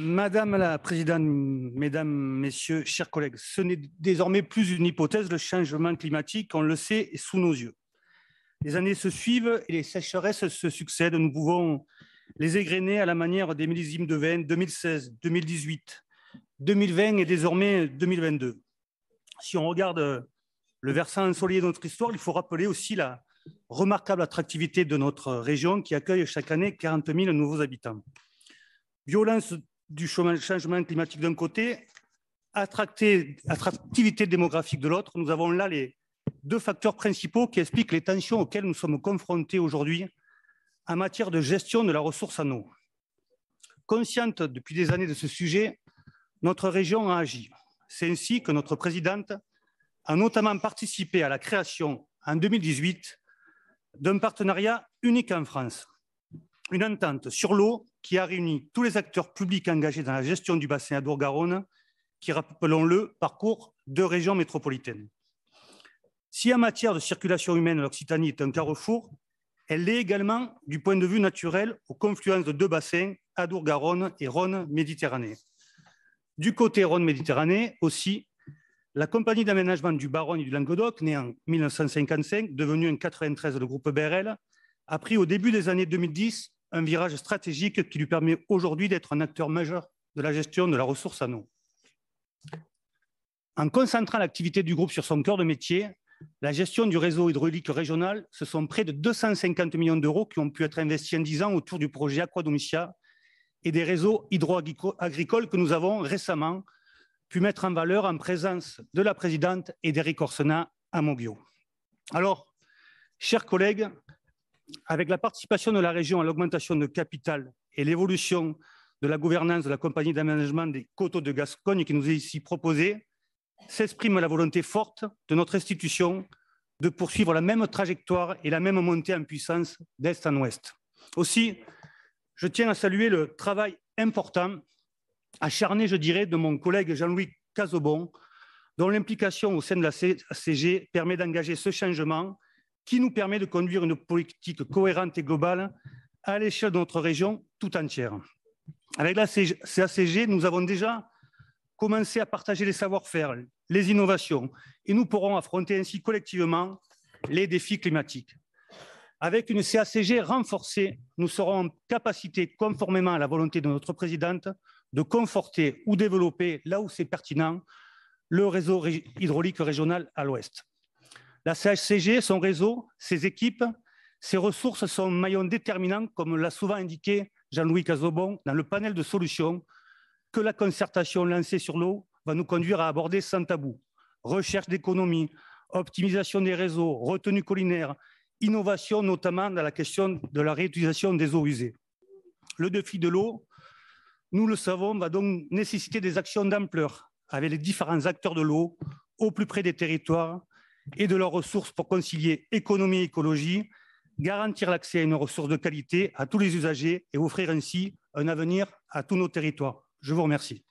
Madame la Présidente, Mesdames, Messieurs, chers collègues, ce n'est désormais plus une hypothèse, le changement climatique, on le sait, est sous nos yeux. Les années se suivent et les sécheresses se succèdent. Nous pouvons les égréner à la manière des millésimes de Vennes 2016, 2018, 2020 et désormais 2022. Si on regarde euh, le versant ensoleillé de notre histoire, il faut rappeler aussi la remarquable attractivité de notre région qui accueille chaque année 40 000 nouveaux habitants violence du changement climatique d'un côté, attractivité démographique de l'autre, nous avons là les deux facteurs principaux qui expliquent les tensions auxquelles nous sommes confrontés aujourd'hui en matière de gestion de la ressource en eau. Consciente depuis des années de ce sujet, notre région a agi. C'est ainsi que notre présidente a notamment participé à la création en 2018 d'un partenariat unique en France une entente sur l'eau qui a réuni tous les acteurs publics engagés dans la gestion du bassin Adour-Garonne, qui, rappelons-le, parcourt deux régions métropolitaines. Si en matière de circulation humaine, l'Occitanie est un carrefour, elle l'est également du point de vue naturel aux confluences de deux bassins, Adour-Garonne et Rhône-Méditerranée. Du côté Rhône-Méditerranée aussi, la compagnie d'aménagement du Baronne et du Languedoc, née en 1955, devenue en 1993 le groupe BRL, a pris au début des années 2010 un virage stratégique qui lui permet aujourd'hui d'être un acteur majeur de la gestion de la ressource en eau. En concentrant l'activité du groupe sur son cœur de métier, la gestion du réseau hydraulique régional, ce sont près de 250 millions d'euros qui ont pu être investis en 10 ans autour du projet Aquadomicia et des réseaux hydro-agricoles que nous avons récemment pu mettre en valeur en présence de la présidente et d'Eric Orsena à Monbio. Alors, chers collègues, avec la participation de la région à l'augmentation de capital et l'évolution de la gouvernance de la compagnie d'aménagement des coteaux de Gascogne qui nous est ici proposée, s'exprime la volonté forte de notre institution de poursuivre la même trajectoire et la même montée en puissance d'est en ouest. Aussi, je tiens à saluer le travail important, acharné, je dirais, de mon collègue Jean-Louis Cazobon, dont l'implication au sein de la CG permet d'engager ce changement qui nous permet de conduire une politique cohérente et globale à l'échelle de notre région tout entière. Avec la CACG, nous avons déjà commencé à partager les savoir-faire, les innovations, et nous pourrons affronter ainsi collectivement les défis climatiques. Avec une CACG renforcée, nous serons en capacité, conformément à la volonté de notre présidente, de conforter ou développer, là où c'est pertinent, le réseau hydraulique régional à l'ouest. La CHCG, son réseau, ses équipes, ses ressources sont un maillon déterminant, comme l'a souvent indiqué Jean-Louis Cazobon, dans le panel de solutions que la concertation lancée sur l'eau va nous conduire à aborder sans tabou. Recherche d'économie, optimisation des réseaux, retenue collinaire, innovation notamment dans la question de la réutilisation des eaux usées. Le défi de l'eau, nous le savons, va donc nécessiter des actions d'ampleur avec les différents acteurs de l'eau au plus près des territoires et de leurs ressources pour concilier économie et écologie, garantir l'accès à une ressource de qualité à tous les usagers et offrir ainsi un avenir à tous nos territoires. Je vous remercie.